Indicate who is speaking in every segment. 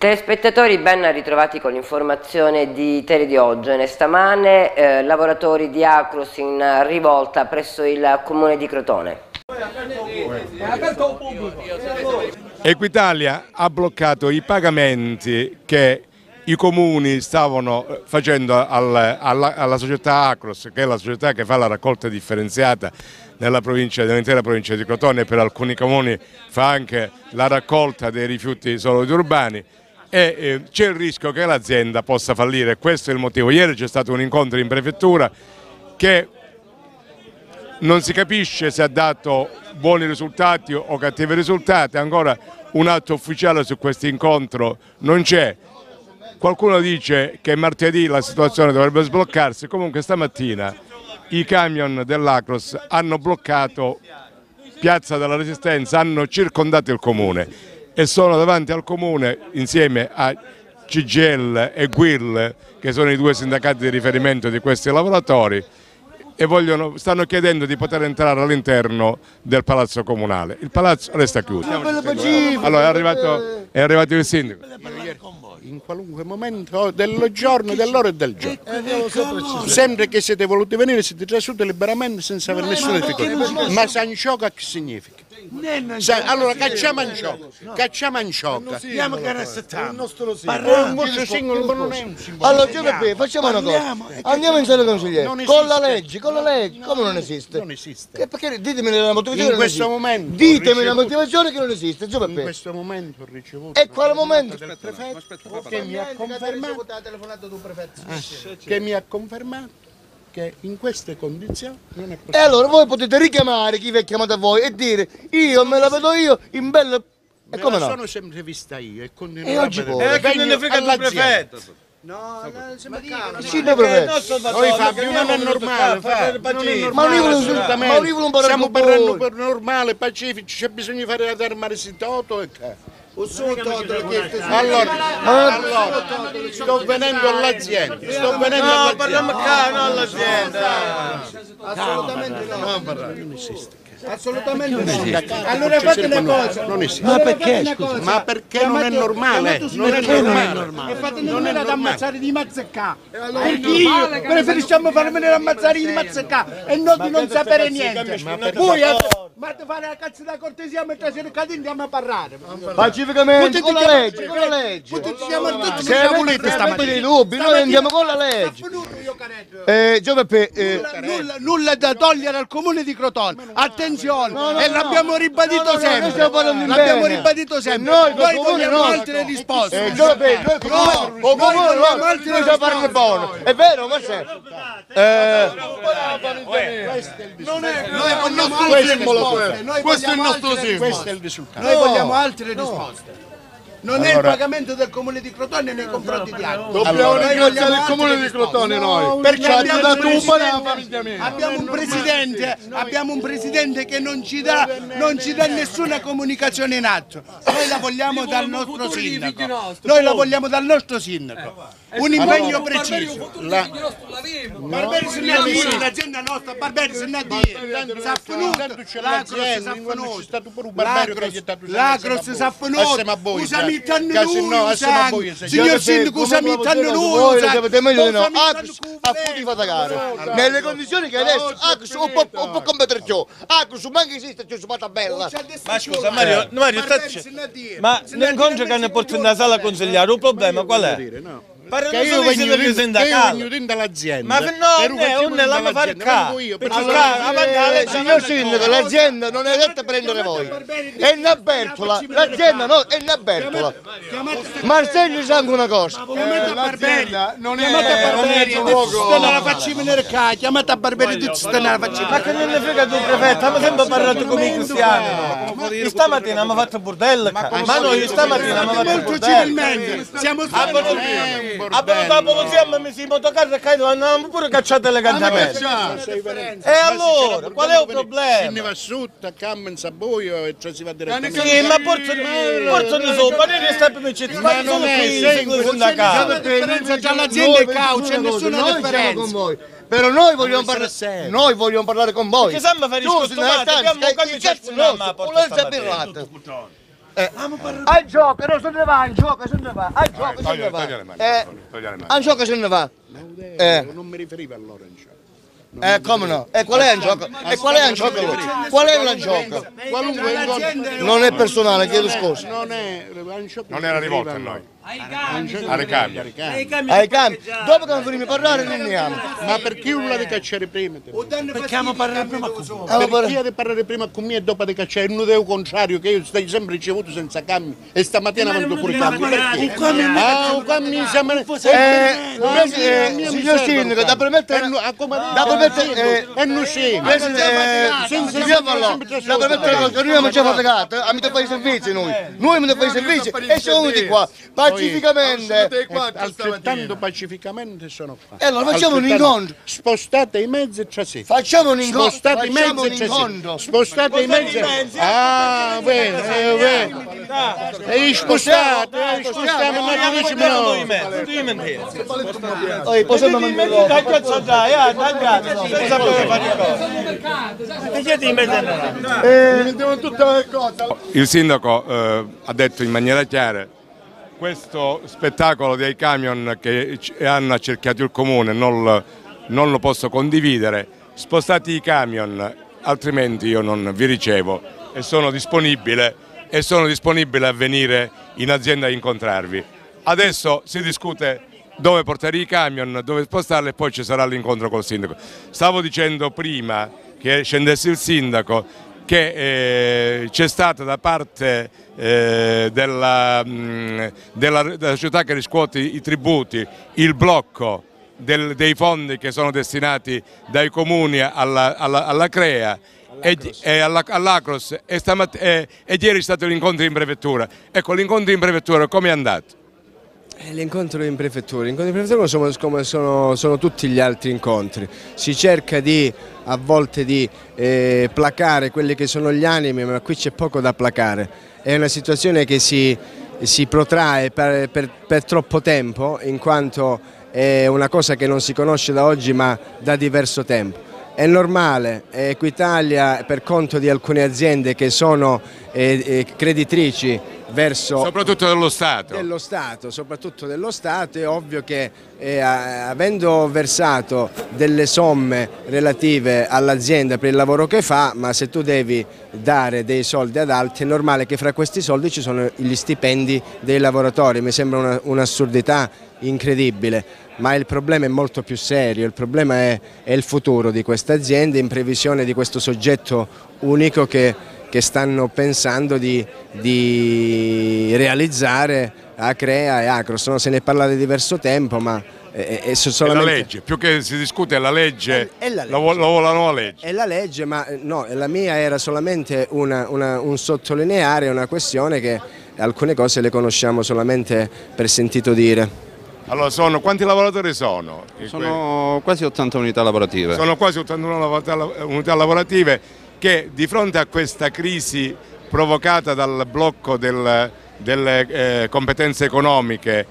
Speaker 1: Telespettatori ben ritrovati con l'informazione di Tele di Telediogene. Stamane eh, lavoratori di Acros in rivolta presso il comune di Crotone. Equitalia ha
Speaker 2: bloccato i pagamenti che i comuni stavano eh, facendo al, alla, alla, società Acros, che è la società che fa la raccolta differenziata nell'intera provincia, nell provincia di Crotone e per alcuni comuni fa anche la raccolta dei rifiuti solidi urbani e eh, c'è il rischio che l'azienda possa fallire, questo è il motivo. Ieri c'è stato un incontro in prefettura che non si capisce se ha dato buoni risultati o cattivi risultati, ancora un atto ufficiale su questo incontro non c'è. Qualcuno dice che martedì la situazione dovrebbe sbloccarsi, comunque stamattina i camion dell'Acros hanno bloccato Piazza della Resistenza, hanno circondato il comune e sono davanti al Comune insieme a CGL e Guil che sono i due sindacati di riferimento di questi lavoratori e vogliono, stanno chiedendo di poter entrare all'interno del palazzo comunale. Il palazzo resta chiuso. Allora è arrivato, eh, è
Speaker 3: arrivato il sindaco. In qualunque momento del giorno, dell'ora e del giorno.
Speaker 4: Ecco,
Speaker 5: ecco,
Speaker 3: Sempre che siete voluti venire siete trasuti liberamente senza aver nessuna eh, difficoltà. Ma San Gioca che significa?
Speaker 5: Sa- allora cacciamo
Speaker 3: anciocca, cacciamo anciocca. Andiamo che ne settiamo.
Speaker 4: Un vostro singolo ma non è un singolo. Allora, Gioca P, facciamo una cosa. Andiamo in al consigliere. Con la legge, con la legge. Come non esiste? Non esiste. perché ditemi la motivazione. In non questo esiste. momento Ditemi la motivazione che non esiste, Gioca In questo momento ho ricevuto E quale momento? del
Speaker 3: prefetto ah, che mi ha
Speaker 4: confermato, che mi
Speaker 3: ha confermato che in queste condizioni non è possibile. E allora
Speaker 4: voi potete richiamare chi vi ha chiamato a voi e dire io me la vedo io in bella... E come no? sono
Speaker 3: sempre vista io e continuerò e oggi a vedere. E che ne frega il prefetto? No, no, sembra di sì, no, Noi Fabio, non è normale, ma noi volevo assolutamente. Stiamo parlando per normale, pacifici, c'è bisogno di fare la termare sintotto e che. Allora, allora, sto venendo all'azienda, sto venendo no, all'azienda. No, parliamo qua, non all'azienda. Assolutamente no. Non parlare. Assolutamente no. Esiste. Allora fate una cosa. Non esiste. Ma perché? Scusa, cosa. ma perché non è normale? Non è normale. E fate nemmeno ad ammazzare di mazzecca. Perché io preferisciamo farmene ammazzare di mazzecca e non di non sapere niente. ma ti fare la cazzo da cortesia mentre siete cadenti andiamo a parlare. Pacificamente con la legge, con la legge. Se volete stamattina
Speaker 4: i dubbi, noi andiamo con la legge. Eh, Giuseppe, eh, nulla, nulla da togliere al comune di Crotone. Attenzione attenzione no, no, e l'abbiamo ribadito sempre. L'abbiamo ribadito sempre. Noi, noi vogliamo altre eh, risposte. Eh, noi, noi, no, no, vogliamo altre risposte. È vero, ma c'è. noi vogliamo altre eh. risposte. Questo è il nostro simbolo. Noi vogliamo
Speaker 3: altre risposte non allora... è il pagamento del comune di Crotone nei confronti di altri. Dobbiamo ringraziare il comune di Crotone noi. perché abbiamo dato un pari Abbiamo un presidente, abbiamo un presidente che non ci dà, non ci dà nessuna comunicazione in atto. Noi la vogliamo dal nostro sindaco. Noi la vogliamo dal nostro sindaco. Eh, eh, un impegno preciso. Barberi se ne addio, l'azienda nostra, Barberi se ne addio. S'affonuto, l'agro si s'affonuto. L'agro si s'affonuto mitanno nusa. Signor Sindaco, usa mitanno nusa.
Speaker 4: A fuori faticare. Nelle condizioni che adesso, Acus, un po' combattere ciò. Acus, ma anche esiste, c'è una tabella. Ma scusa Mario, eh. Mario, ma non conto che hanno portato in sala a eh. consigliare, un problema qual è?
Speaker 3: Pare che io vengo di sindacato. Io
Speaker 4: dall'azienda. Ma no, eh, non è la fare qua. Perché signor sindaco, l'azienda non è detta prendere voi. È una bertola, l'azienda no, è una bertola. Marseglio sa anche una cosa. Eh, l'azienda non è un luogo. Non la facciamo venire qua, chiamate a Barberi di Stenara facciamo. Ma che non ne frega tu prefetto, abbiamo sempre parlato con i cristiani. Stamattina abbiamo fatto bordello, ma noi stamattina abbiamo fatto bordello. Civilmente, siamo ah, stati Abbiamo fatto l'apologia, ma mi si motocarri e caito,
Speaker 3: andavamo pure cacciare le ah, cantamelle. E allora, qual è il problema? Se ne va sotto, a camma in buio e cioè si va direttamente. Sì, ma forse non so, ma noi restiamo in città, ma non è il sindacale. Già l'azienda è cauce, nessuna
Speaker 4: differenza però noi vogliamo, parla- noi vogliamo parlare con voi. Che siamo a fare il scottato, abbiamo un cazzo, no, ma porta stamma eh. Ah, al gioco, no, se ne va, al gioco, se ne va, al eh, gioco, se ne va. eh. togli Al gioco se ne va. Eh.
Speaker 3: Non mi riferivo riferiva all'orange.
Speaker 4: Non eh, come no? E eh, qual è il eh, gioco? E qual è il gioco? Qual è il gioco? Qualunque Non è personale, chiedo scusa.
Speaker 3: Non era rivolto a noi. Ai cami, ai cami.
Speaker 4: Dopo che non finimo a parlare ne
Speaker 3: andiamo. Ma per chi vuole deve cacciare prima? Perché amo parlare prima con voi? Perché di parlare prima con me e dopo di cacciare? Uno del contrario che io stai sempre ricevuto senza cammi e stamattina vado pure cammi. Un cammi Ah, un cammi sembra... Eh, signor Sindaco, da permettere... Da permettere... E non scemo. Senza cammi.
Speaker 4: Da permettere... Noi abbiamo già faticato,
Speaker 3: abbiamo fatto i servizi noi. Noi abbiamo fatto i servizi e siamo venuti qua pacificamente. Altrettanto pacificamente sono qua. E allora facciamo un incontro. Spostate i mezzi e trasete. Facciamo un incontro. Spostate i mezzi e Spostate i mezzi. Ah, bene, bene. E spostate,
Speaker 4: spostiamo ma che diciamo noi. Poi possiamo mangiare. Tagliazza dai, ah, tagliazza. Senza poi fare cosa. Tagliate i mezzi.
Speaker 2: Eh, Il sindaco eh, ha detto in maniera chiara questo spettacolo dei camion che hanno accerchiato il comune non, non lo posso condividere, spostate i camion altrimenti io non vi ricevo e sono disponibile, e sono disponibile a venire in azienda a incontrarvi. Adesso si discute dove portare i camion, dove spostarli e poi ci sarà l'incontro col sindaco. Stavo dicendo prima che scendesse il sindaco che eh, c'è stata da parte eh, della, mh, mm, della, della, società che riscuote i tributi il blocco del, dei fondi che sono destinati dai comuni alla, alla, alla CREA e, e all'Acros all e, e, ieri è stato l'incontro in prefettura. Ecco, l'incontro in prefettura come è andato?
Speaker 5: Eh, l'incontro in prefettura, l'incontro in prefettura sono, come sono, sono, tutti gli altri incontri, si cerca di, a volte di eh, placare quelli che sono gli animi ma qui c'è poco da placare, è una situazione che si, si protrae per, per, per troppo tempo in quanto è una cosa che non si conosce da oggi ma da diverso tempo è normale, Equitalia per conto di alcune aziende che sono eh, eh, creditrici verso... Soprattutto dello Stato. Dello Stato, soprattutto dello Stato, è ovvio che eh, avendo versato delle somme relative all'azienda per il lavoro che fa, ma se tu devi dare dei soldi ad altri è normale che fra questi soldi ci sono gli stipendi dei lavoratori, mi sembra un'assurdità incredibile ma il problema è molto più serio, il problema è, è il futuro di queste aziende in previsione di questo soggetto unico che, che stanno pensando di, di realizzare Acrea e Acroson, se ne parla di diverso tempo ma è, è, solamente... è, la
Speaker 2: legge, più che si discute è la legge, è, la, legge. La, la, la,
Speaker 5: nuova legge. È la legge, ma eh, no, la mia era solamente una, una, un sottolineare una questione che alcune cose le conosciamo
Speaker 6: solamente per sentito dire.
Speaker 2: Allora, sono, quanti lavoratori sono?
Speaker 6: Sono quasi 80 unità lavorative.
Speaker 2: Sono quasi 81 unità lavorative che di fronte a questa crisi provocata dal blocco del, delle eh, competenze economiche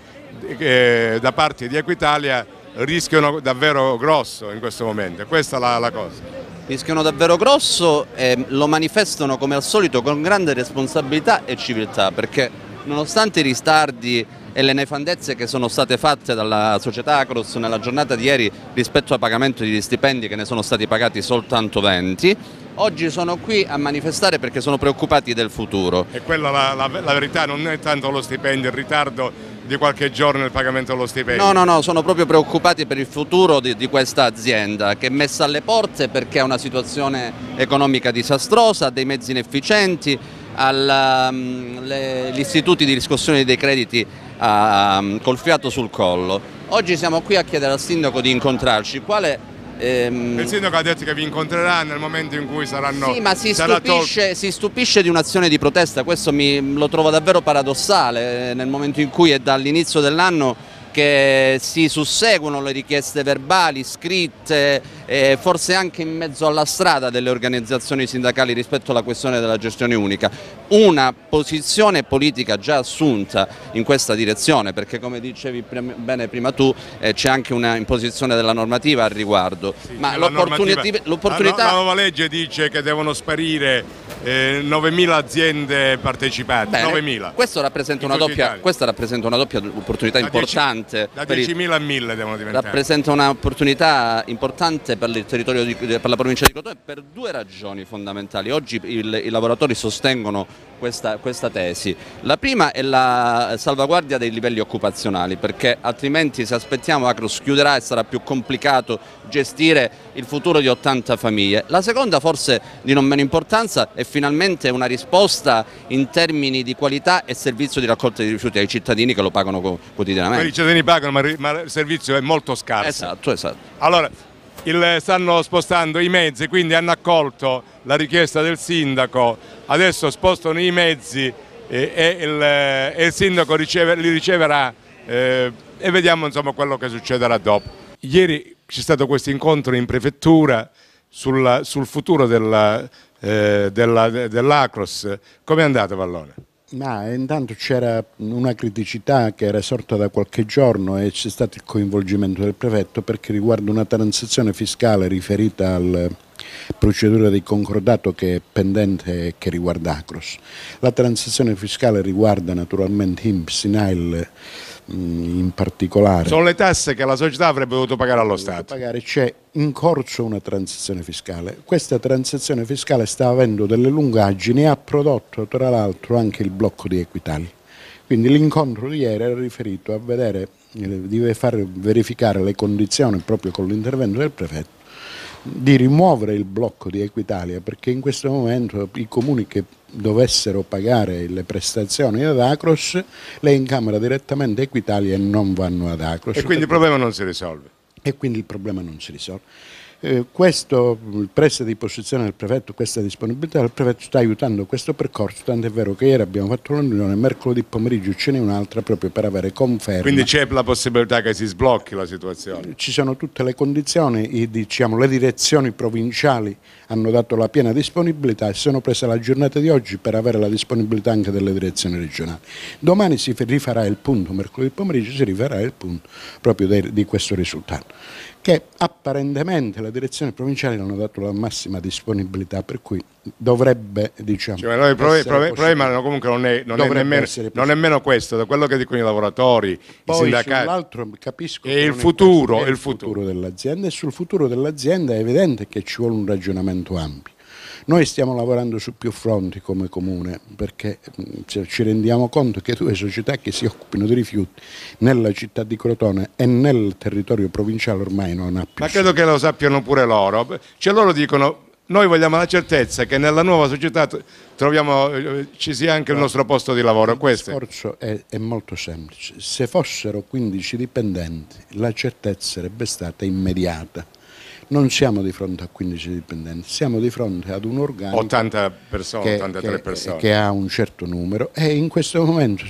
Speaker 2: eh, da parte di Equitalia rischiano davvero
Speaker 6: grosso in questo momento, questa è la, la cosa rischiano davvero grosso e lo manifestano come al solito con grande responsabilità e civiltà perché Nonostante i ristardi e le nefandezze che sono state fatte dalla società Acros nella giornata di ieri rispetto al pagamento degli stipendi che ne sono stati pagati soltanto 20, oggi sono qui a manifestare perché sono preoccupati del futuro.
Speaker 2: E quella la, la, la verità non è tanto lo stipendio, il ritardo di qualche giorno nel pagamento dello stipendio? No, no,
Speaker 6: no, sono proprio preoccupati per il futuro di, di questa azienda che è messa alle porte perché ha una situazione economica disastrosa, ha dei mezzi inefficienti, agli mm, istituti di riscossione dei crediti uh, col fiato sul collo. Oggi siamo qui a chiedere al sindaco di incontrarci. Quale ehm, il
Speaker 2: sindaco ha detto che vi incontrerà nel momento in cui saranno... Sì, ma si, stupisce,
Speaker 6: si stupisce, di un'azione di protesta, questo mi, lo trovo davvero paradossale, eh, nel momento in cui è dall'inizio dell'anno che si susseguono le richieste verbali, scritte, eh, forse anche in mezzo alla strada delle organizzazioni sindacali rispetto alla questione della gestione unica. Una posizione politica già assunta in questa direzione, perché come dicevi prim bene prima tu, eh, c'è anche una imposizione della normativa al riguardo. Sì, Ma l'opportunità... La, normativa... Ah,
Speaker 2: la nuova legge dice che devono sparire eh, 9.000 aziende partecipanti. Bene, 9.000. Questo rappresenta una doppia, questa
Speaker 6: rappresenta una doppia opportunità da importante. 10, da 10.000 a 1.000 devono diventare. Rappresenta un'opportunità importante per, di, per la provincia di Cotone per due ragioni fondamentali. Oggi il, i lavoratori sostengono questa, questa, tesi. La prima è la salvaguardia dei livelli occupazionali, perché altrimenti se aspettiamo Acros chiuderà e sarà più complicato gestire il futuro di 80 famiglie. La seconda, forse di non meno importanza, è finalmente una risposta in termini di qualità e servizio di raccolta di rifiuti ai cittadini che lo pagano quotidianamente. I
Speaker 2: cittadini pagano, ma il servizio è molto scarso. Esatto, esatto. Allora, il, stanno spostando i mezzi, quindi hanno accolto la richiesta del sindaco, adesso spostano i mezzi e, eh, e, il, eh, e il, sindaco riceve, li riceverà eh, e vediamo insomma, quello che succederà dopo. Ieri c'è stato questo incontro in prefettura sul, sul futuro dell'Acros, eh, della, dell come è andato Vallone?
Speaker 3: Ma intanto c'era una criticità che era sorta da qualche giorno e c'è stato il coinvolgimento del prefetto perché riguarda una transazione fiscale riferita alla procedura di concordato che è pendente e che riguarda Acros. La transazione fiscale riguarda naturalmente IMPS, SINAIL, Mm, in particolare.
Speaker 2: Sono le tasse che la società avrebbe dovuto pagare allo Stato.
Speaker 3: Pagare. C'è in corso una transizione fiscale. Questa transizione fiscale sta avendo delle lungaggini e ha prodotto tra l'altro anche il blocco di Equitali. Quindi l'incontro di ieri era riferito a vedere, eh, deve far verificare le condizioni proprio con l'intervento del prefetto di rimuovere il blocco di Equitalia perché in questo momento i comuni che dovessero pagare le prestazioni ad Acros, le incamera direttamente Equitalia e non vanno ad Acros. E quindi il problema
Speaker 2: non si risolve.
Speaker 3: E quindi il problema non si risolve. Eh, questo, mm, il di posizione del prefetto, questa disponibilità del prefetto sta aiutando questo percorso, tanto è vero che ieri abbiamo fatto una riunione, mercoledì pomeriggio ce n'è un'altra proprio per avere conferma. Quindi
Speaker 2: c'è la possibilità che si sblocchi la situazione? Eh,
Speaker 3: ci sono tutte le condizioni, i, diciamo, le direzioni provinciali hanno dato la piena disponibilità e sono prese la giornata di oggi per avere la disponibilità anche delle direzioni regionali. Domani si rifarà il punto, mercoledì pomeriggio si rifarà il punto proprio di questo risultato che apparentemente la direzione provinciale non ha dato la massima disponibilità, per cui dovrebbe, diciamo... Cioè, no, il prove, prove, problema
Speaker 2: comunque non è, non è, nemmeno, non è nemmeno, questo, da quello che dicono i lavoratori, Poi, i sindacati... L'altro
Speaker 3: capisco... E il futuro, il futuro, futuro dell'azienda e sul futuro dell'azienda è evidente che ci vuole un ragionamento ampio noi stiamo lavorando su più fronti come comune perché mm, ci rendiamo conto che due società che si occupino di rifiuti nella città di Crotone e nel territorio provinciale ormai non ha più.
Speaker 2: Ma credo che lo sappiano pure loro. Cioè loro dicono noi vogliamo la certezza che nella nuova società troviamo, eh, ci sia anche il nostro posto di lavoro. Il discorso
Speaker 3: è, è, molto semplice. Se fossero 15 dipendenti, la certezza sarebbe stata immediata non siamo di fronte a 15 dipendenti, siamo di fronte ad un organo
Speaker 2: 80 persone, che, 83 che, persone. che
Speaker 3: ha un certo numero e in questo momento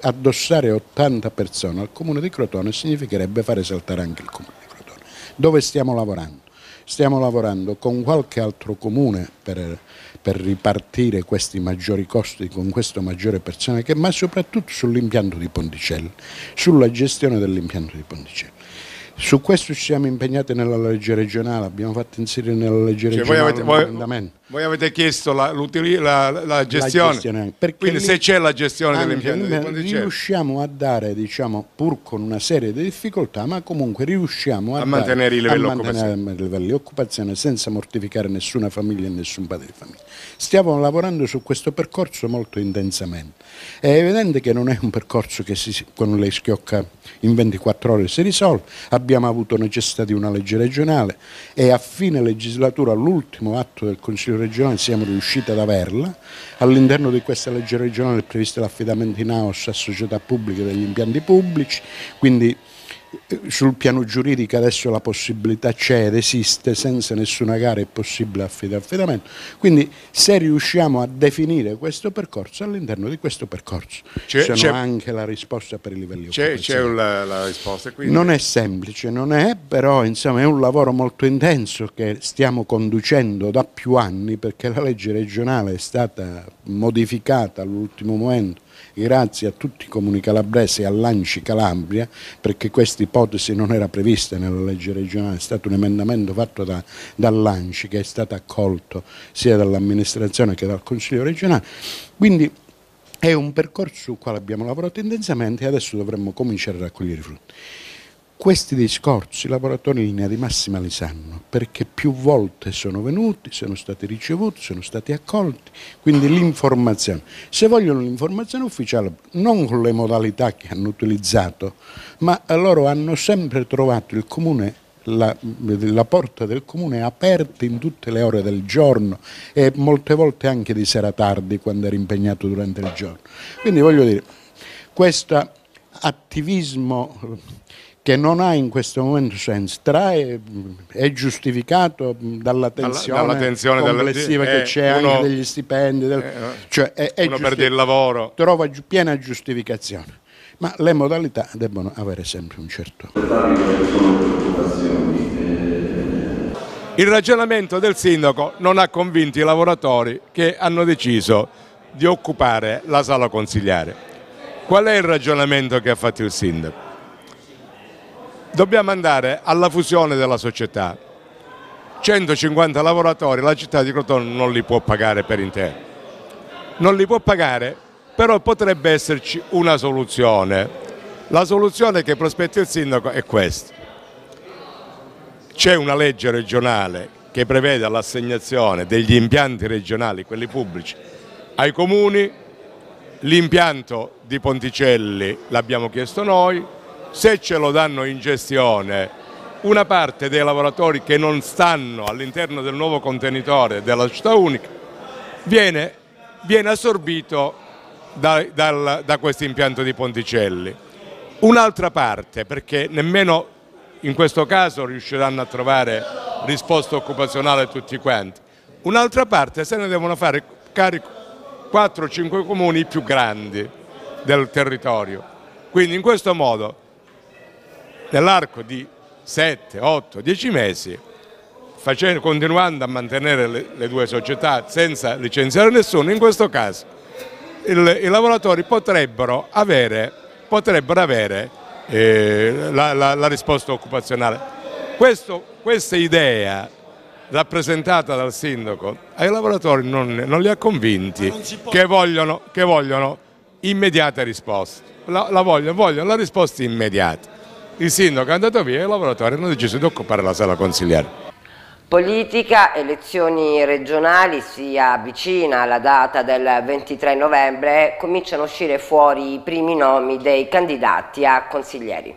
Speaker 3: addossare 80 persone al comune di Crotone significherebbe fare saltare anche il comune di Crotone. Dove stiamo lavorando? Stiamo lavorando con qualche altro comune per, per ripartire questi maggiori costi con questo maggiore personale, ma soprattutto sull'impianto di Ponticelli, sulla gestione dell'impianto di Ponticelli. Su questo ci siamo impegnati nella legge regionale, abbiamo fatto inserire nella legge cioè, regionale voi avete, voi,
Speaker 2: voi avete chiesto la, la, la gestione, gestione quindi se c'è la gestione dell'impianto di
Speaker 3: riusciamo a dare, diciamo, pur con una serie di difficoltà, ma comunque riusciamo a, a dare, mantenere i livelli, di occupazione senza mortificare nessuna famiglia e nessun padre di famiglia. Stiamo lavorando su questo percorso molto intensamente. È evidente che non è un percorso che si, con le schiocca in 24 ore si risolve, abbiamo avuto necessità di una legge regionale e a fine legislatura, all'ultimo atto del Consiglio regionale, siamo riusciti ad averla. All'interno di questa legge regionale è previsto l'affidamento in AOS a società pubbliche degli impianti pubblici, quindi sul piano giuridico adesso la possibilità c'è ed esiste, senza nessuna gara è possibile affidamento. Quindi se riusciamo a definire questo percorso, all'interno di questo percorso c'è, c'è anche la risposta per i livelli c'è, c'è
Speaker 2: la, la risposta quindi. Non è
Speaker 3: semplice, non è, però insomma, è un lavoro molto intenso che stiamo conducendo da più anni perché la legge regionale è stata modificata all'ultimo momento grazie a tutti i comuni calabresi e all'Anci Calabria, perché questa ipotesi non era prevista nella legge regionale, è stato un emendamento fatto da, dall'Anci che è stato accolto sia dall'amministrazione che dal Consiglio regionale. Quindi è un percorso sul quale abbiamo lavorato intensamente e adesso dovremmo cominciare a raccogliere i frutti. Questi discorsi i laboratori in linea di massima li sanno perché più volte sono venuti, sono stati ricevuti, sono stati accolti, quindi l'informazione. Se vogliono l'informazione ufficiale, non con le modalità che hanno utilizzato, ma loro hanno sempre trovato il comune la, la, porta del comune aperta in tutte le ore del giorno e molte volte anche di sera tardi quando era impegnato durante il giorno. Quindi voglio dire, questo attivismo che non ha in questo momento senso, trae, è giustificato dalla tensione, dalla, dalla tensione complessiva della, che eh, c'è uno, anche degli stipendi, del, eh, eh, cioè è, è uno perde il lavoro. Trova piena giustificazione, ma le modalità debbono avere sempre un certo...
Speaker 2: Il ragionamento del sindaco non ha convinto i lavoratori che hanno deciso di occupare la sala consigliare. Qual è il ragionamento che ha fatto il sindaco? dobbiamo andare alla fusione della società. 150 lavoratori la città di Crotone non li può pagare per intero. Non li può pagare, però potrebbe esserci una soluzione. La soluzione che prospetta il sindaco è questa. C'è una legge regionale che prevede l'assegnazione degli impianti regionali, quelli pubblici, ai comuni. L'impianto di Ponticelli l'abbiamo chiesto noi, se ce lo danno in gestione una parte dei lavoratori che non stanno all'interno del nuovo contenitore della città unica viene, viene assorbito da, dal, da questo impianto di Ponticelli. Un'altra parte, perché nemmeno in questo caso riusciranno a trovare risposta occupazionale tutti quanti, un'altra parte se ne devono fare carico 4-5 comuni più grandi del territorio. Quindi in questo modo nell'arco di 7, 8, 10 mesi, facendo, continuando a mantenere le, le, due società senza licenziare nessuno, in questo caso il, i lavoratori potrebbero avere, potrebbero avere eh, la, la, la, risposta occupazionale. Questo, questa idea rappresentata dal sindaco ai lavoratori non, non li ha convinti che, vogliono, che vogliono, immediate risposte, la, vogliono, vogliono la risposta immediata. Il sindaco è andato via e i lavoratori hanno deciso di occupare la sala consigliare.
Speaker 1: Politica, elezioni regionali, si avvicina la data del 23 novembre, cominciano a uscire fuori i primi nomi dei candidati a consiglieri.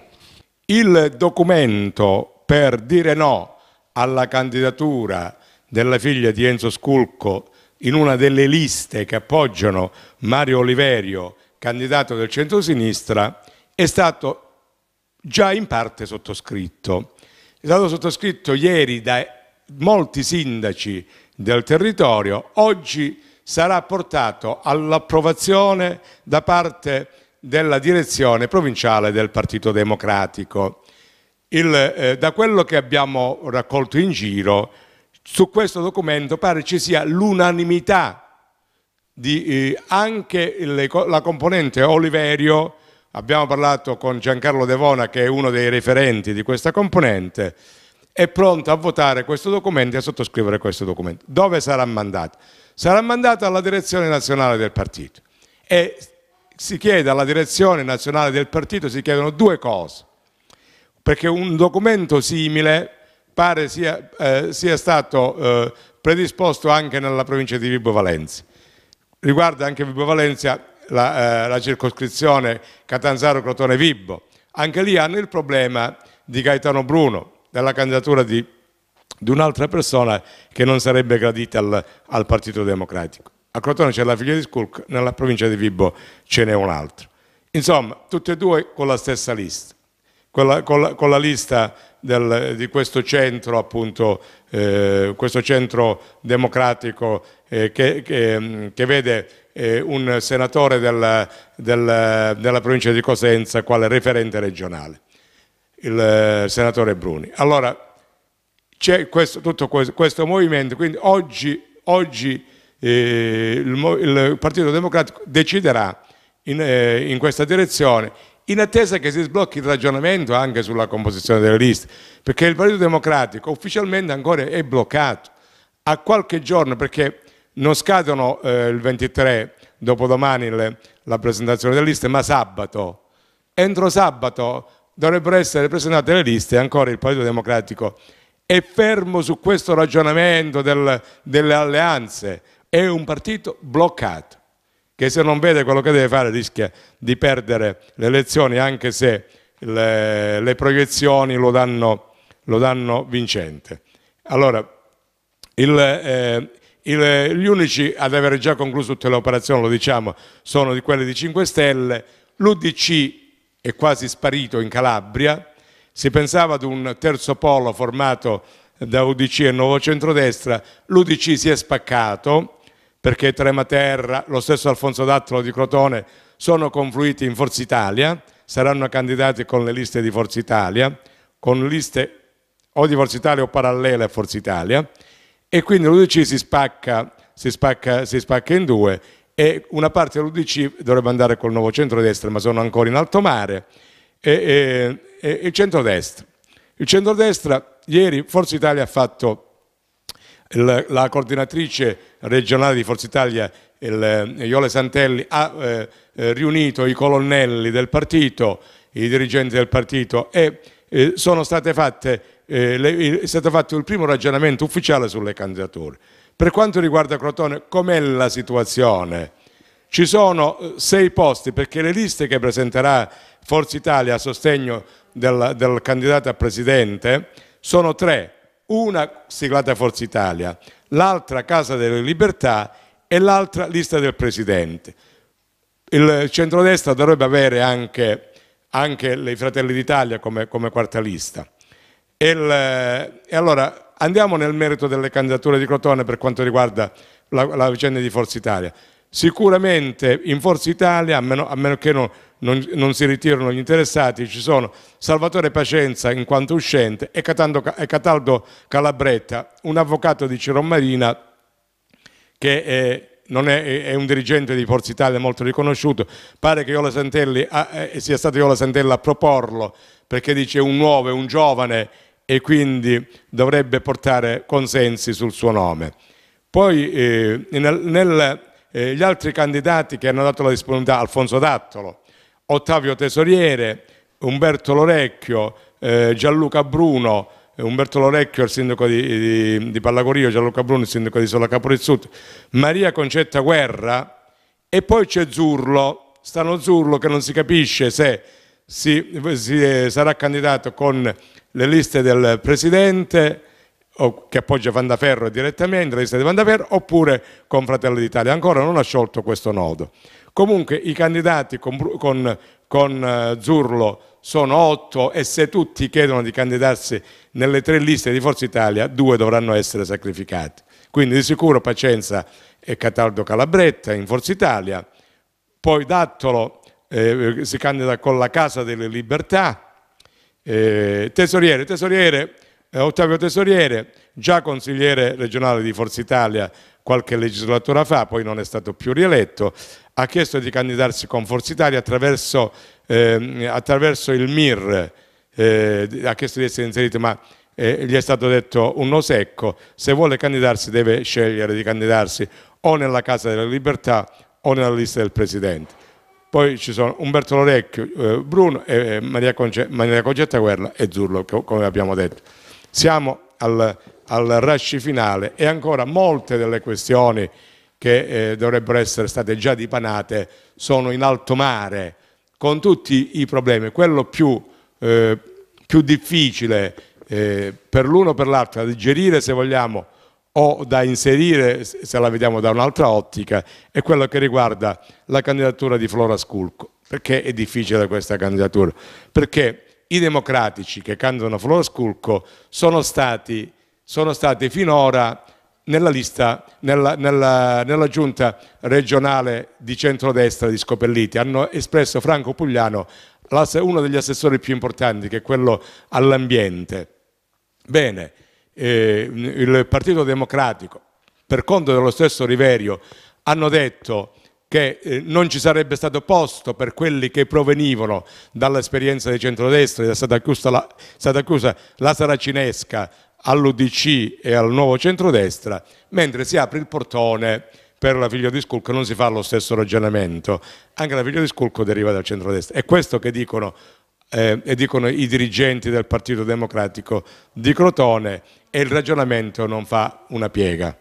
Speaker 2: Il documento per dire no alla candidatura della figlia di Enzo Sculco in una delle liste che appoggiano Mario Oliverio, candidato del centro-sinistra, è stato già in parte sottoscritto. È stato sottoscritto ieri da molti sindaci del territorio, oggi sarà portato all'approvazione da parte della direzione provinciale del Partito Democratico. Il, eh, da quello che abbiamo raccolto in giro, su questo documento pare ci sia l'unanimità di eh, anche il, la componente Oliverio abbiamo parlato con Giancarlo Devona che è uno dei referenti di questa componente, è pronto a votare questo documento e a sottoscrivere questo documento. Dove sarà mandato? Sarà mandato alla direzione nazionale del partito e si chiede alla direzione nazionale del partito, si chiedono due cose, perché un documento simile pare sia, eh, sia stato eh, predisposto anche nella provincia di Vibo Valenzi. Riguarda anche Vibo Valenzi la, eh, la circoscrizione Catanzaro-Crotone-Vibbo. Anche lì hanno il problema di Gaetano Bruno, della candidatura di, di un'altra persona che non sarebbe gradita al, al Partito Democratico. A Crotone c'è la figlia di Skulk, nella provincia di Vibbo ce n'è un altro. Insomma, tutte e due con la stessa lista, con la, con la, con la lista del, di questo centro appunto eh, questo centro democratico eh, che, che, mm, che, vede eh, un senatore del, del, della provincia di Cosenza quale referente regionale, il eh, senatore Bruni. Allora c'è tutto questo, questo, movimento, quindi oggi, oggi eh, il, il, Partito Democratico deciderà in, in questa direzione in attesa che si sblocchi il ragionamento anche sulla composizione delle liste, perché il Partito Democratico ufficialmente ancora è bloccato. A qualche giorno, perché non scadono eh, il 23, dopodomani le, la presentazione delle liste, ma sabato, entro sabato dovrebbero essere presentate le liste e ancora il Partito Democratico è fermo su questo ragionamento del, delle alleanze, è un partito bloccato che se non vede quello che deve fare rischia di perdere le elezioni anche se le, le proiezioni lo danno, lo danno, vincente. Allora, il, eh, il, gli unici ad aver già concluso tutte le operazioni, lo diciamo, sono di quelli di 5 Stelle, l'UDC è quasi sparito in Calabria, si pensava ad un terzo polo formato da UDC e Nuovo Centrodestra, l'UDC si è spaccato, perché Trematerra, lo stesso Alfonso Dattolo di Crotone sono confluiti in Forza Italia, saranno candidati con le liste di Forza Italia, con liste o di Forza Italia o parallele a Forza Italia e quindi l'UDC si spacca, si, spacca, si spacca in due e una parte dell'UDC dovrebbe andare col nuovo centrodestra ma sono ancora in alto mare e, e, e il centrodestra. Il centrodestra ieri Forza Italia ha fatto la, la coordinatrice regionale di Forza Italia, il, eh, Iole Santelli, ha eh, eh, riunito i colonnelli del partito, i dirigenti del partito e eh, sono state fatte, eh, le, è stato fatto il primo ragionamento ufficiale sulle candidature. Per quanto riguarda Crotone, com'è la situazione? Ci sono eh, sei posti perché le liste che presenterà Forza Italia a sostegno del, del candidato a presidente sono tre una siglata Forza Italia, l'altra Casa delle Libertà e l'altra lista del Presidente. Il centrodestra dovrebbe avere anche, anche i Fratelli d'Italia come, come, quarta lista. E, il, e, allora andiamo nel merito delle candidature di Crotone per quanto riguarda la, la vicenda di Forza Italia. Sicuramente in Forza Italia, a meno, a meno che non non, non, si ritirano gli interessati, ci sono Salvatore Pacenza in quanto uscente e Cataldo Calabretta, un avvocato di Ciro Marina che è è, è, un dirigente di Forza Italia molto riconosciuto, pare che Iola Santelli ha, eh, sia stato Iola Santelli a proporlo perché dice un nuovo, è un giovane e quindi dovrebbe portare consensi sul suo nome. Poi eh, nel, nel, eh, gli altri candidati che hanno dato la disponibilità, Alfonso Dattolo, Ottavio Tesoriere, Umberto Lorecchio, eh, Gianluca Bruno, Umberto Lorecchio, il sindaco di, di, di Pallagorio, Gianluca Bruno, il sindaco di Sola Caporezzut, Maria Concetta Guerra e poi c'è Zurlo, stanno Zurlo che non si capisce se si, si eh, sarà candidato con le liste del Presidente o, che appoggia Vandaferro direttamente, la lista di Vandaferro, oppure con Fratelli d'Italia. Ancora non ha sciolto questo nodo. Comunque i candidati con, con, con uh, Zurlo sono otto e se tutti chiedono di candidarsi nelle tre liste di Forza Italia, due dovranno essere sacrificati. Quindi di sicuro Pacenza e Cataldo Calabretta in Forza Italia, poi Dattolo eh, eh si candida con la Casa delle Libertà, eh, Tesoriere, tesoriere eh, Ottavio Tesoriere, già consigliere regionale di Forza Italia qualche legislatura fa, poi non è stato più rieletto, ha chiesto di candidarsi con Forza Italia attraverso, eh, attraverso il MIR, eh, ha chiesto di essere inserito ma eh, gli è stato detto un no secco, se vuole candidarsi deve scegliere di candidarsi o nella Casa della Libertà o nella lista del Presidente. Poi ci sono Umberto Lorecchio, eh, Bruno, eh, Maria, Conce Maria Concetta Guerra e Zurlo, come abbiamo detto. Siamo al al rasci finale e ancora molte delle questioni che eh, dovrebbero essere state già dipanate sono in alto mare con tutti i problemi. Quello più, eh, più difficile eh, per l'uno o per l'altro da digerire se vogliamo o da inserire se la vediamo da un'altra ottica è quello che riguarda la candidatura di Flora Sculco. Perché è difficile questa candidatura? Perché i democratici che candidano Flora Sculco sono stati sono state finora nella lista, nella, nella, nella giunta regionale di centrodestra di Scopelliti. Hanno espresso Franco Pugliano, uno degli assessori più importanti, che è quello all'ambiente. Bene, eh, il Partito Democratico, per conto dello stesso Riverio, hanno detto che eh, non ci sarebbe stato posto per quelli che provenivano dall'esperienza di centrodestra, è stata chiusa la, stata chiusa la saracinesca, all'Udc e al nuovo centrodestra, mentre si apre il portone per la figlia di Sculco non si fa lo stesso ragionamento, anche la figlia di Sculco deriva dal centrodestra, è questo che dicono, eh, dicono i dirigenti del Partito Democratico di Crotone e il ragionamento non fa una piega.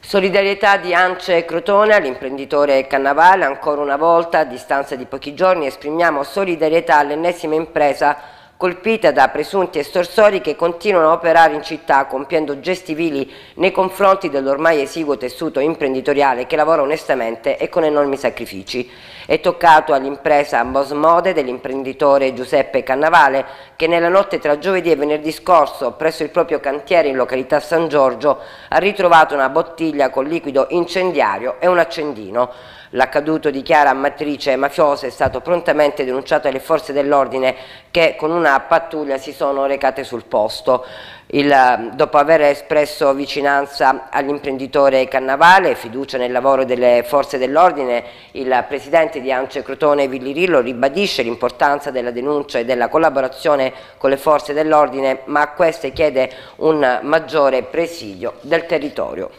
Speaker 1: Solidarietà di Ance Crotone all'imprenditore Cannavale, ancora una volta a distanza di pochi giorni esprimiamo solidarietà all'ennesima impresa colpita da presunti estorsori che continuano a operare in città compiendo gesti vili nei confronti dell'ormai esiguo tessuto imprenditoriale che lavora onestamente e con enormi sacrifici. È toccato all'impresa Ambos Mode dell'imprenditore Giuseppe Cannavale che nella notte tra giovedì e venerdì scorso presso il proprio cantiere in località San Giorgio ha ritrovato una bottiglia con liquido incendiario e un accendino. L'accaduto di Chiara Matrice Mafiosa è stato prontamente denunciato alle forze dell'ordine che con una pattuglia si sono recate sul posto. Il, ehm, dopo aver espresso vicinanza all'imprenditore Cannavale e fiducia nel lavoro delle forze dell'ordine, il presidente di Ance Crotone Villirillo ribadisce l'importanza della denuncia e della collaborazione con le forze dell'ordine, ma a queste chiede un maggiore presidio del territorio.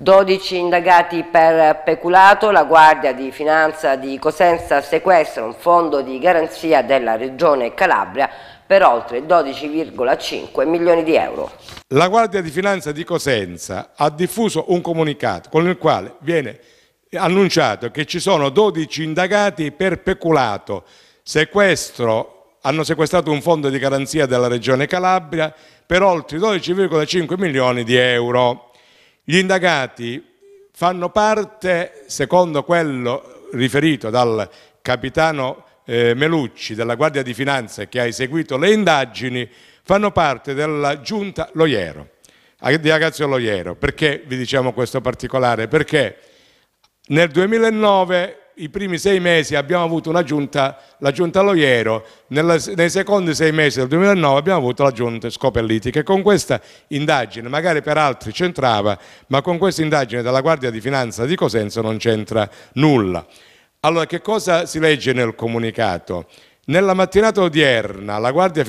Speaker 1: 12 indagati per peculato, la Guardia di Finanza di Cosenza sequestra un fondo di garanzia della Regione Calabria per oltre 12,5 milioni di euro.
Speaker 2: La Guardia di Finanza di Cosenza ha diffuso un comunicato con il quale viene annunciato che ci sono 12 indagati per peculato, sequestro hanno sequestrato un fondo di garanzia della Regione Calabria per oltre 12,5 milioni di euro. Gli indagati fanno parte, secondo quello riferito dal capitano eh, Melucci della Guardia di Finanza che ha eseguito le indagini fanno parte della giunta Loiero, di Agazio Loiero. Perché vi diciamo questo particolare? Perché nel 2009 i primi sei mesi abbiamo avuto una giunta, la giunta Loiero, nella, nei secondi sei mesi del 2009 abbiamo avuto la giunta Scopelliti che con questa indagine, magari per altri c'entrava, ma con questa indagine della Guardia di Finanza di Cosenza non c'entra nulla. Allora, che cosa si legge nel comunicato? Nella mattinata odierna la Guardia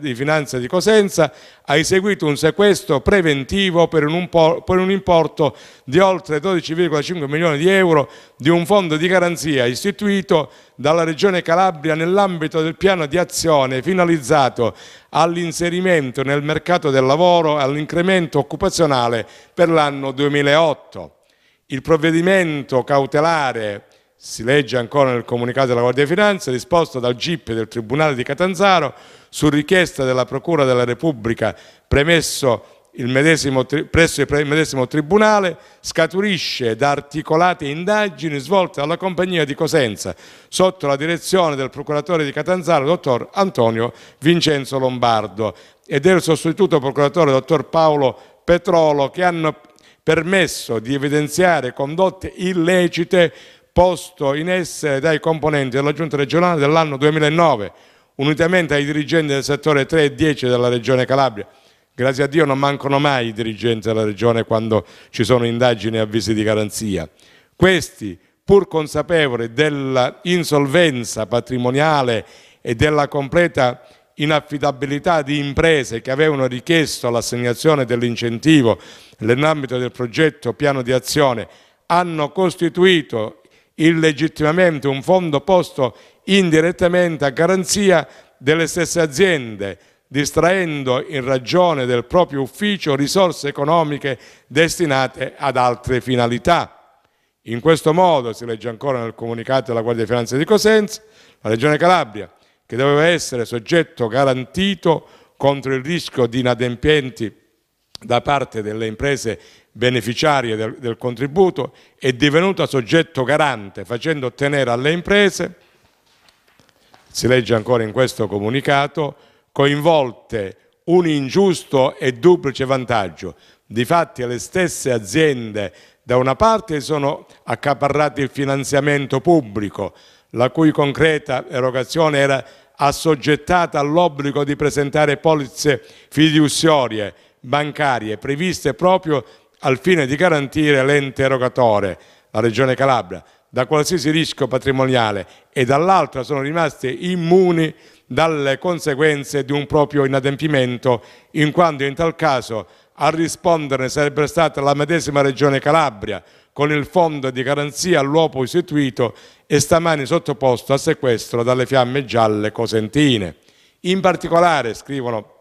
Speaker 2: di Finanza di Cosenza ha eseguito un sequestro preventivo per un, importo di oltre 12,5 milioni di euro di un fondo di garanzia istituito dalla Regione Calabria nell'ambito del piano di azione finalizzato all'inserimento nel mercato del lavoro e all'incremento occupazionale per l'anno 2008. Il provvedimento cautelare si legge ancora nel comunicato della Guardia di Finanza, disposto dal GIP del Tribunale di Catanzaro su richiesta della Procura della Repubblica premesso il medesimo, presso il medesimo Tribunale, scaturisce da articolate indagini svolte dalla compagnia di Cosenza sotto la direzione del procuratore di Catanzaro, dottor Antonio Vincenzo Lombardo e del sostituto procuratore, dottor Paolo Petrolo, che hanno permesso di evidenziare condotte illecite posto in essere dai componenti della Giunta regionale dell'anno 2009, unitamente ai dirigenti del settore 3 e 10 della Regione Calabria. Grazie a Dio non mancano mai i dirigenti della Regione quando ci sono indagini e avvisi di garanzia. Questi, pur consapevoli dell'insolvenza patrimoniale e della completa inaffidabilità di imprese che avevano richiesto l'assegnazione dell'incentivo nell'ambito del progetto piano di azione hanno costituito illegittimamente un fondo posto indirettamente a garanzia delle stesse aziende, distraendo in ragione del proprio ufficio risorse economiche destinate ad altre finalità. In questo modo, si legge ancora nel comunicato della Guardia di Finanza di Cosenza, la Regione Calabria, che doveva essere soggetto garantito contro il rischio di inadempienti da parte delle imprese beneficiarie del, del contributo è divenuta soggetto garante facendo ottenere alle imprese, si legge ancora in questo comunicato, coinvolte un ingiusto e duplice vantaggio. Difatti le stesse aziende da una parte sono accaparrate il finanziamento pubblico, la cui concreta erogazione era assoggettata all'obbligo di presentare polizze fiduciarie bancarie previste proprio al fine di garantire l'ente erogatore, la Regione Calabria, da qualsiasi rischio patrimoniale e dall'altra sono rimaste immuni dalle conseguenze di un proprio inadempimento, in quanto in tal caso a risponderne sarebbe stata la medesima Regione Calabria, con il fondo di garanzia all'uopo istituito e stamani sottoposto a sequestro dalle fiamme gialle cosentine. In particolare, scrivono,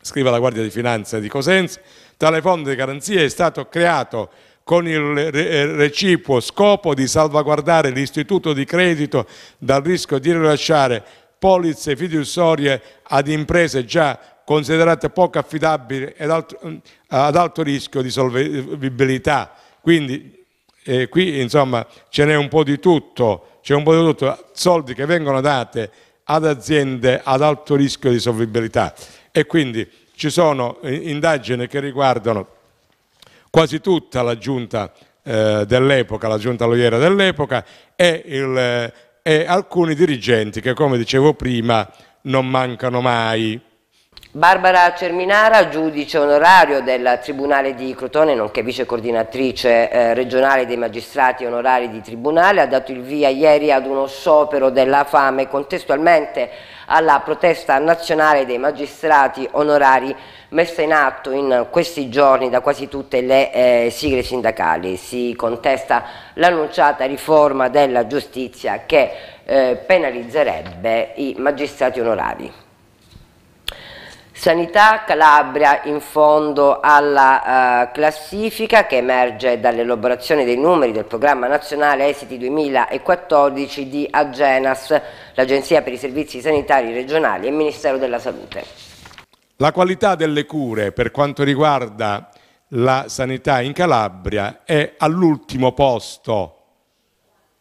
Speaker 2: scrive la Guardia di Finanza di Cosenza, Tale fondo di garanzia è stato creato con il reciproco scopo di salvaguardare l'istituto di credito dal rischio di rilasciare polizze fiduciarie ad imprese già considerate poco affidabili ed alto, ad alto rischio di solvibilità. Quindi eh, qui insomma ce n'è un po' di tutto, c'è un po' di tutto, soldi che vengono date ad aziende ad alto rischio di solvibilità e quindi ci sono eh, indagini che riguardano quasi tutta la giunta eh, dell'epoca, la giunta alloiera dell'epoca e, eh, e alcuni dirigenti che come dicevo prima non mancano mai.
Speaker 1: Barbara Cerminara, giudice onorario del Tribunale di Crotone, nonché vice coordinatrice eh, regionale dei magistrati onorari di Tribunale, ha dato il via ieri ad uno sciopero della fame contestualmente alla protesta nazionale dei magistrati onorari messa in atto in questi giorni da quasi tutte le eh, sigle sindacali. Si contesta l'annunciata riforma della giustizia che eh, penalizzerebbe i magistrati onorari. Sanità Calabria in fondo alla eh, classifica che emerge dall'elaborazione dei numeri del programma nazionale Esiti 2014 di Agenas, l'Agenzia per i Servizi Sanitari Regionali e il Ministero della Salute.
Speaker 2: La qualità delle cure per quanto riguarda la sanità in Calabria è all'ultimo posto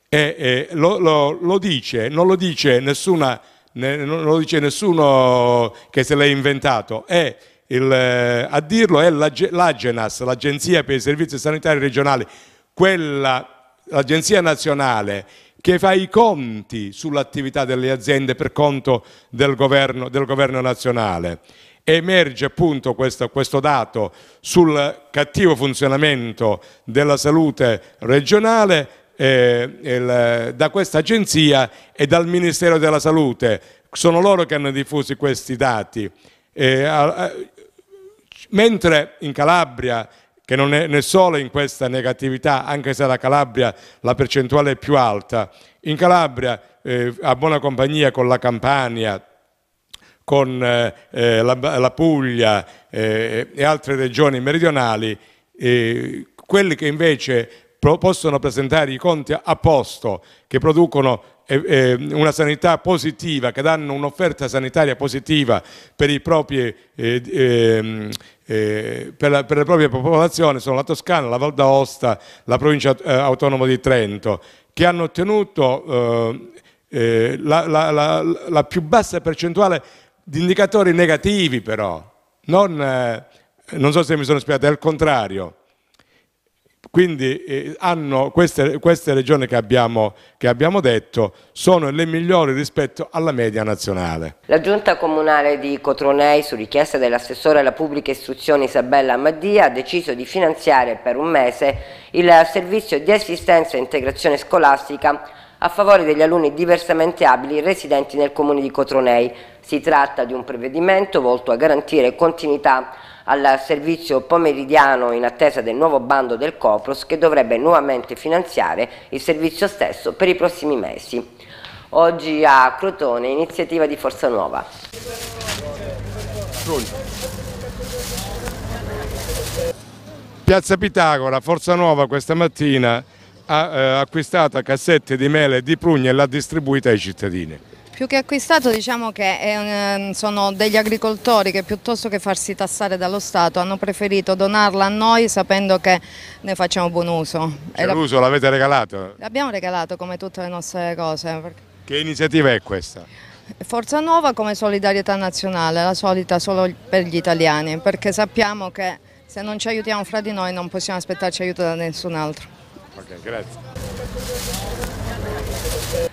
Speaker 2: e, e lo, lo, lo dice, non lo dice nessuna non lo dice nessuno che se l'è inventato, è il, eh, a dirlo è l'Agenas, l'Agenzia per i Servizi Sanitari Regionali, quella, l'Agenzia Nazionale che fa i conti sull'attività delle aziende per conto del governo, del governo nazionale. Emerge appunto questo, questo dato sul cattivo funzionamento della salute regionale eh, il, da questa agenzia e dal Ministero della Salute. Sono loro che hanno diffuso questi dati. Eh, a, mentre in Calabria che non è, è solo in questa negatività, anche se la Calabria la percentuale è più alta, in Calabria eh, a buona compagnia con la Campania, con eh, eh la, la, Puglia eh, e altre regioni meridionali, eh, quelli che invece possono presentare i conti a posto, che producono eh, eh, una sanità positiva, che danno un'offerta sanitaria positiva per, proprie, eh, ehm, eh, per, la, per, le proprie popolazioni, sono la Toscana, la Val d'Aosta, la provincia eh, autonoma di Trento, che hanno ottenuto la, la, la, più bassa percentuale di indicatori negativi però, non, non so se mi sono spiegato, è il contrario. Quindi eh, hanno, queste, queste, regioni che abbiamo, che abbiamo detto sono le migliori rispetto alla media nazionale.
Speaker 1: La giunta comunale di Cotronei, su richiesta dell'assessore alla pubblica istruzione Isabella Maddia, ha deciso di finanziare per un mese il servizio di assistenza e integrazione scolastica a favore degli alunni diversamente abili residenti nel comune di Cotronei. Si tratta di un provvedimento volto a garantire continuità al servizio pomeridiano in attesa del nuovo bando del Copros che dovrebbe nuovamente finanziare il servizio stesso per i prossimi mesi. Oggi a Crotone, iniziativa di Forza Nuova.
Speaker 2: Piazza Pitagora, Forza Nuova questa mattina ha eh, acquistato cassette di mele e di prugne e l'ha distribuita ai cittadini.
Speaker 1: Più che acquistato diciamo che eh, ehm, sono degli agricoltori che piuttosto che farsi tassare dallo Stato hanno preferito donarla a noi sapendo che ne facciamo buon uso. Cioè, l'uso
Speaker 2: l'avete regalato?
Speaker 1: L'abbiamo regalato come tutte le nostre cose.
Speaker 2: Che iniziativa è questa?
Speaker 1: Forza Nuova come solidarietà nazionale, la solita solo per gli italiani, perché sappiamo che se non ci aiutiamo fra di noi non possiamo aspettarci aiuto da nessun altro. Ok, grazie.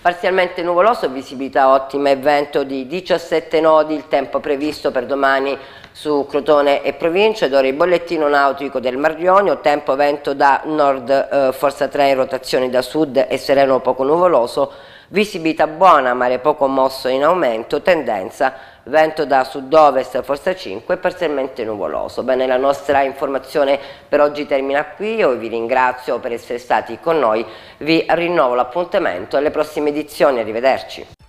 Speaker 1: Parzialmente nuvoloso, visibilità ottima e vento di 17 nodi, il tempo previsto per domani su Crotone e Provincia. ed ora il bollettino nautico del Mar Ionio, tempo vento da nord, eh, forza 3 in rotazione da sud e sereno poco nuvoloso, visibilità buona, mare poco mosso in aumento, tendenza vento da sud-ovest forza 5 parzialmente nuvoloso. Bene, la nostra informazione per oggi termina qui, io vi ringrazio per essere stati con noi, vi rinnovo l'appuntamento alle prossime edizioni, arrivederci.